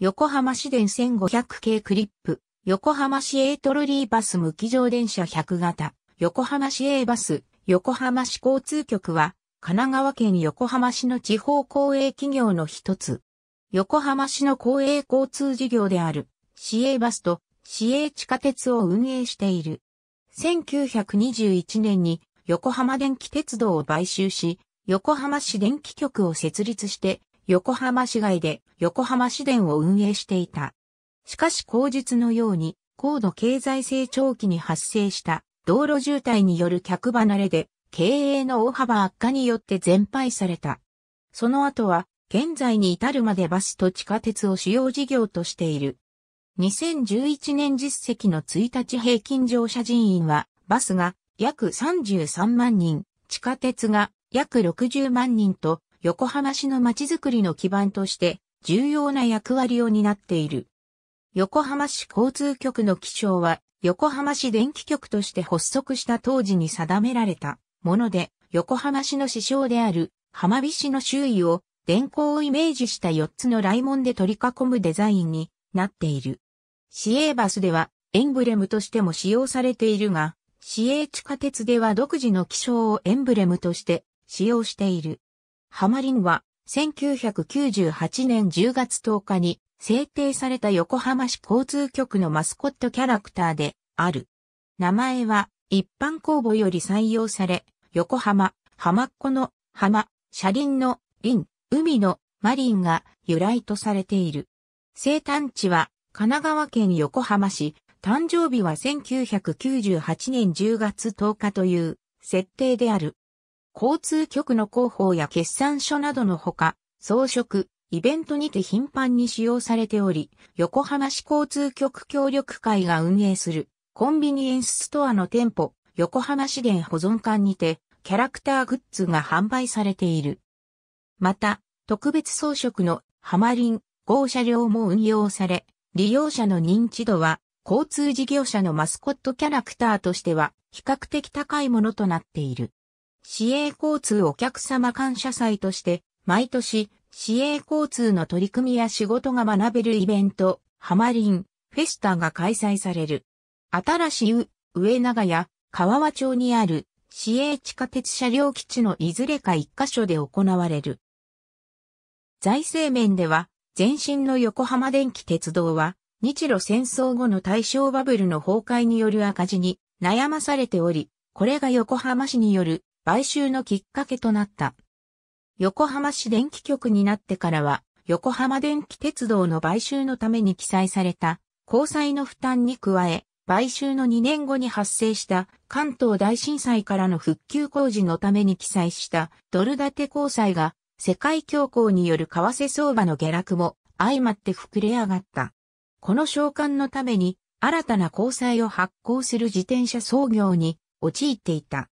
横浜市電1500系クリップ、横浜市 A トロリーバス無機乗電車100型、横浜市営バス、横浜市交通局は、神奈川県横浜市の地方公営企業の一つ。横浜市の公営交通事業である、市営バスと市営地下鉄を運営している。1921年に横浜電気鉄道を買収し、横浜市電気局を設立して横浜市街で横浜市電を運営していた。しかし後日のように高度経済成長期に発生した道路渋滞による客離れで経営の大幅悪化によって全廃された。その後は現在に至るまでバスと地下鉄を主要事業としている。2011年実績の1日平均乗車人員はバスが約33万人、地下鉄が約60万人と横浜市の街づくりの基盤として重要な役割を担っている。横浜市交通局の気象は横浜市電気局として発足した当時に定められたもので、横浜市の市章である浜菱の周囲を電光をイメージした4つの雷門で取り囲むデザインになっている。市営バスではエンブレムとしても使用されているが、市営地下鉄では独自の気象をエンブレムとして使用している。ハマリンは、1998年10月10日に制定された横浜市交通局のマスコットキャラクターである。名前は一般公募より採用され、横浜、浜っ子の浜、車輪の輪、海のマリンが由来とされている。生誕地は神奈川県横浜市、誕生日は1998年10月10日という設定である。交通局の広報や決算書などのほか、装飾、イベントにて頻繁に使用されており、横浜市交通局協力会が運営するコンビニエンスストアの店舗、横浜市電保存館にて、キャラクターグッズが販売されている。また、特別装飾のハマリン、号車両も運用され、利用者の認知度は、交通事業者のマスコットキャラクターとしては、比較的高いものとなっている。市営交通お客様感謝祭として、毎年、市営交通の取り組みや仕事が学べるイベント、ハマリン、フェスタが開催される。新しい上長屋、川和町にある、市営地下鉄車両基地のいずれか一箇所で行われる。財政面では、前身の横浜電気鉄道は、日露戦争後の大正バブルの崩壊による赤字に悩まされており、これが横浜市による買収のきっかけとなった。横浜市電気局になってからは、横浜電気鉄道の買収のために記載された、交際の負担に加え、買収の2年後に発生した関東大震災からの復旧工事のために記載したドル建て交際が世界恐慌による為替相場の下落も相まって膨れ上がった。この召喚のために新たな交際を発行する自転車操業に陥っていた。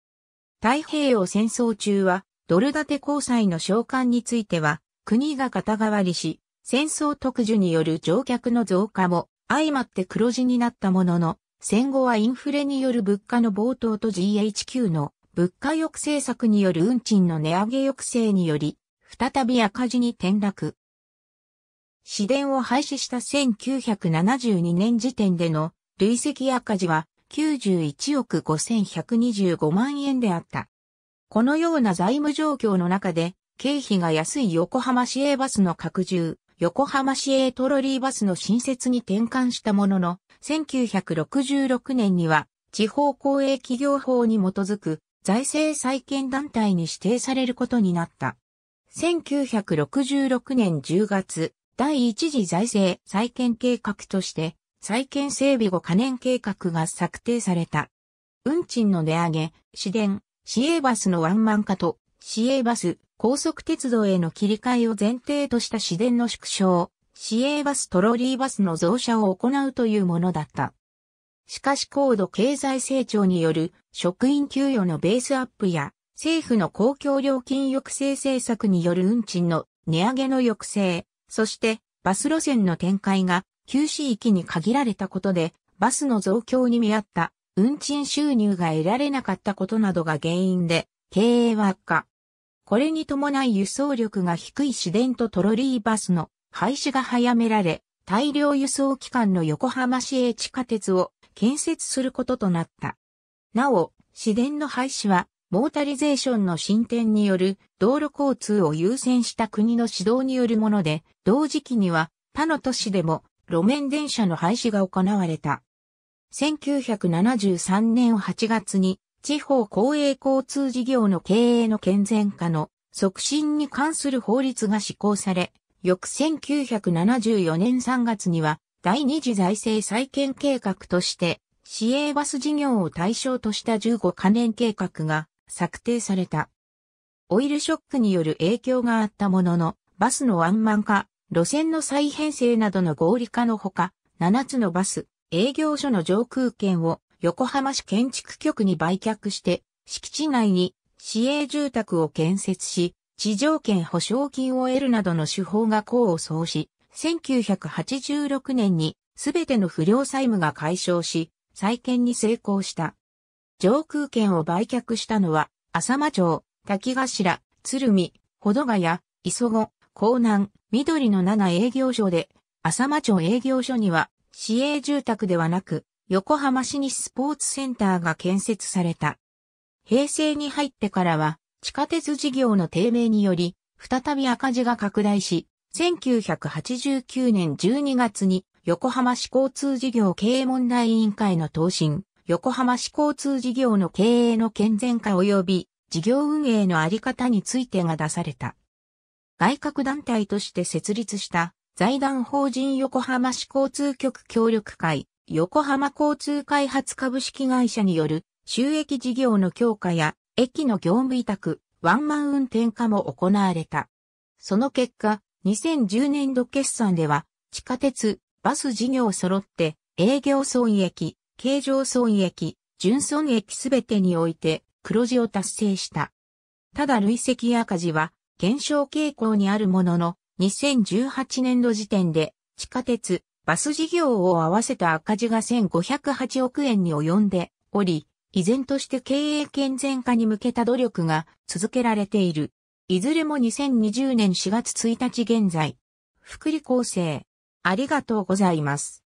太平洋戦争中は、ドル建て交際の償還については、国が肩代わりし、戦争特需による乗客の増加も相まって黒字になったものの、戦後はインフレによる物価の暴騰と GHQ の物価抑制策による運賃の値上げ抑制により、再び赤字に転落。市電を廃止した1972年時点での累積赤字は91億5125万円であった。このような財務状況の中で、経費が安い横浜市営バスの拡充、横浜市営トロリーバスの新設に転換したものの、1966年には地方公営企業法に基づく財政再建団体に指定されることになった。1966年10月、第一次財政再建計画として、再建整備後可燃計画が策定された。運賃の値上げ、市電、市営バスのワンマン化と、市営バス、高速鉄道への切り替えを前提とした市電の縮小、市営バストロリーバスの増車を行うというものだった。しかし高度経済成長による職員給与のベースアップや政府の公共料金抑制政策による運賃の値上げの抑制、そしてバス路線の展開が旧市域に限られたことで、バスの増強に見合った運賃収入が得られなかったことなどが原因で、経営は悪化。これに伴い輸送力が低い市電とトロリーバスの廃止が早められ、大量輸送機関の横浜市営地下鉄を建設することとなった。なお、市電の廃止は、モータリゼーションの進展による道路交通を優先した国の指導によるもので、同時期には他の都市でも路面電車の廃止が行われた。1973年8月に地方公営交通事業の経営の健全化の促進に関する法律が施行され、翌1974年3月には第二次財政再建計画として市営バス事業を対象とした15カ年計画が策定された。オイルショックによる影響があったものの、バスのワンマン化、路線の再編成などの合理化のほか、7つのバス、営業所の上空権を横浜市建築局に売却して、敷地内に市営住宅を建設し、地上権保証金を得るなどの手法が功を奏し、1986年にすべての不良債務が解消し、再建に成功した。上空権を売却したのは、浅間町、滝頭、鶴見、保土ヶ谷、磯子、港南、緑の7営業所で、浅間町営業所には、市営住宅ではなく、横浜市にスポーツセンターが建設された。平成に入ってからは、地下鉄事業の低迷により、再び赤字が拡大し、1989年12月に横浜市交通事業経営問題委員会の答申、横浜市交通事業の経営の健全化及び事業運営のあり方についてが出された。外郭団体として設立した財団法人横浜市交通局協力会、横浜交通開発株式会社による収益事業の強化や駅の業務委託、ワンマン運転化も行われた。その結果、2010年度決算では地下鉄、バス事業揃って営業損益、経常損益、純損益すべてにおいて黒字を達成した。ただ累積赤字は減少傾向にあるものの、2018年度時点で、地下鉄、バス事業を合わせた赤字が1508億円に及んでおり、依然として経営健全化に向けた努力が続けられている。いずれも2020年4月1日現在。福利厚生。ありがとうございます。